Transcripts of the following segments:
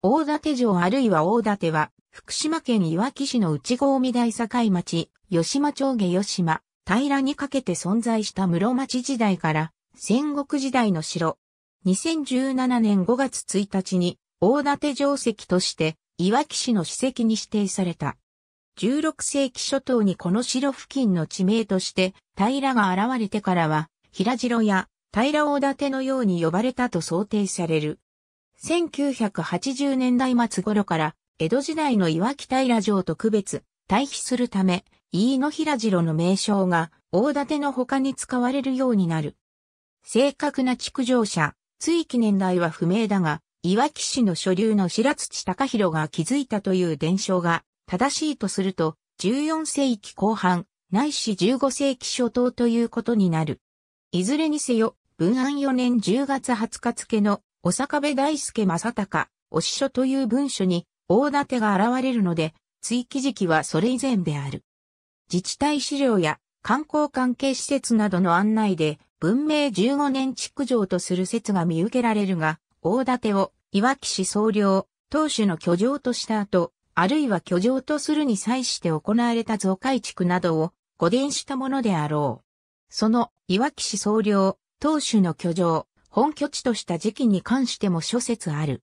大館城あるいは大館は、福島県いわき市の内郷大境町、吉間町下吉間、平にかけて存在した室町時代から戦国時代の城。2017年5月1日に大館城跡としていわき市の史跡に指定された。16世紀初頭にこの城付近の地名として平が現れてからは平城や平大館のように呼ばれたと想定される。1980年代末頃から、江戸時代の岩木平城と区別、対比するため、飯野平城の名称が、大館の他に使われるようになる。正確な築城者、追記年代は不明だが、岩木市の所流の白土高弘が築いたという伝承が正しいとすると、14世紀後半、ないし15世紀初頭ということになる。いずれにせよ、文安4年10月20日付のお坂部大輔正隆、お師匠という文書に、大館が現れるので、追記時期はそれ以前である。自治体資料や観光関係施設などの案内で、文明15年築城とする説が見受けられるが、大館を岩き市総領、当主の居城とした後、あるいは居城とするに際して行われた増改築などを、誤伝したものであろう。その、岩き市総領、当主の居城、本拠地とした時期に関しても諸説ある。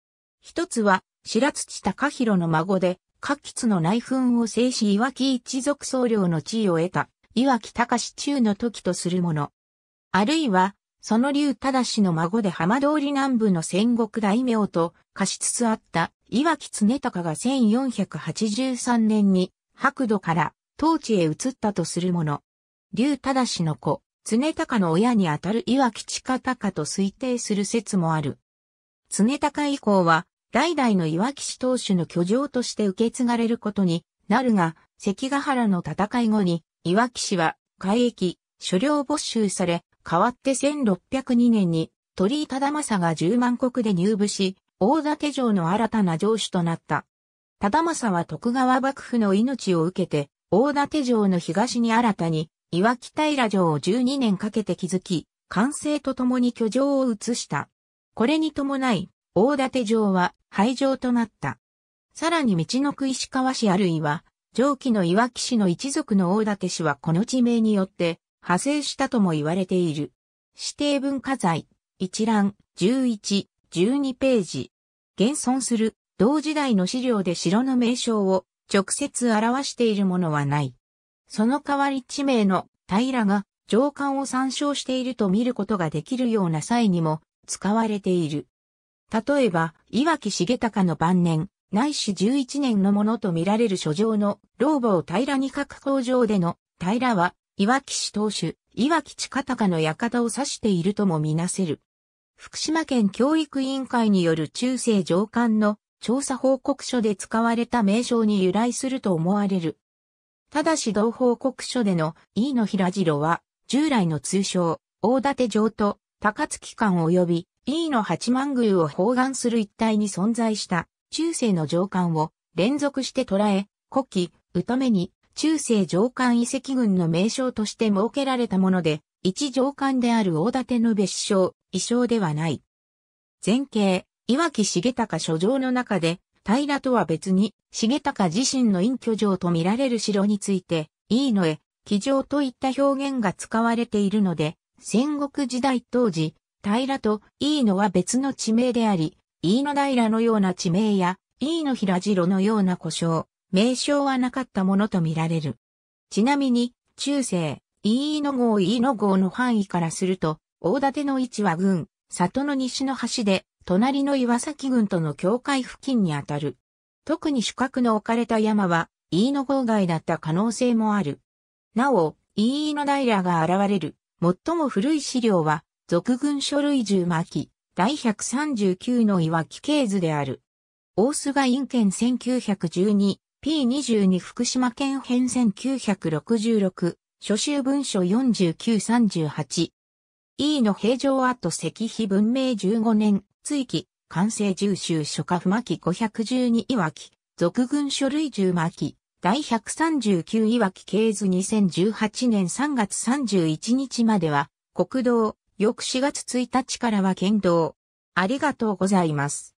一つは、白土高弘の孫で、各吉の内紛を制し岩木一族総領の地位を得た、岩木隆中の時とするもの。あるいは、その竜忠氏の孫で浜通り南部の戦国大名と化しつつあった岩木常隆が1483年に白土から当地へ移ったとするもの。竜忠氏の子、常高の親にあたる岩木近高と推定する説もある。常高以降は、代々の岩岸当主の居城として受け継がれることになるが、関ヶ原の戦い後に、岩岸は、海域、所領没収され、代わって1602年に、鳥居忠政が十万国で入部し、大館城の新たな城主となった。忠政は徳川幕府の命を受けて、大館城の東に新たに、岩木平城を12年かけて築き、完成とともに居城を移した。これに伴い、大館城は廃城となった。さらに道のく石川市あるいは、上記の岩木市の一族の大館市はこの地名によって派生したとも言われている。指定文化財、一覧、11、12ページ。現存する同時代の資料で城の名称を直接表しているものはない。その代わり地名の平が上巻を参照していると見ることができるような際にも使われている。例えば、岩木重隆の晩年、内史11年のものと見られる書状の老母を平に書く工場での平は、岩木氏当主、岩木近隆の館を指しているともみなせる。福島県教育委員会による中世上官の調査報告書で使われた名称に由来すると思われるただし同報告書での E の平次郎は、従来の通称、大館城と高槻間及び E の八幡宮を包含する一帯に存在した中世の城館を連続して捉え、古希、疎めに中世城館遺跡群の名称として設けられたもので、一城館である大館の別称、遺称ではない。前景、岩木重隆書状の中で、平とは別に、重隆自身の隠居城と見られる城について、いいのへ、騎城といった表現が使われているので、戦国時代当時、平といいのは別の地名であり、飯野平のような地名や、飯野平城のような故障、名称はなかったものと見られる。ちなみに、中世、飯野号飯野号の範囲からすると、大館の位置は軍、里の西の端で、隣の岩崎郡との境界付近にあたる。特に主角の置かれた山は、飯野郊外だった可能性もある。なお、飯野平が現れる、最も古い資料は、俗軍書類十巻、第139の岩木系図である。大須賀院県 1912P22 福島県編1966初集文書4938飯野平城跡石碑文明15年追域、完成重州書家不巻512いわき、俗軍書類10巻、第139いわき経図2018年3月31日までは、国道、翌4月1日からは県道。ありがとうございます。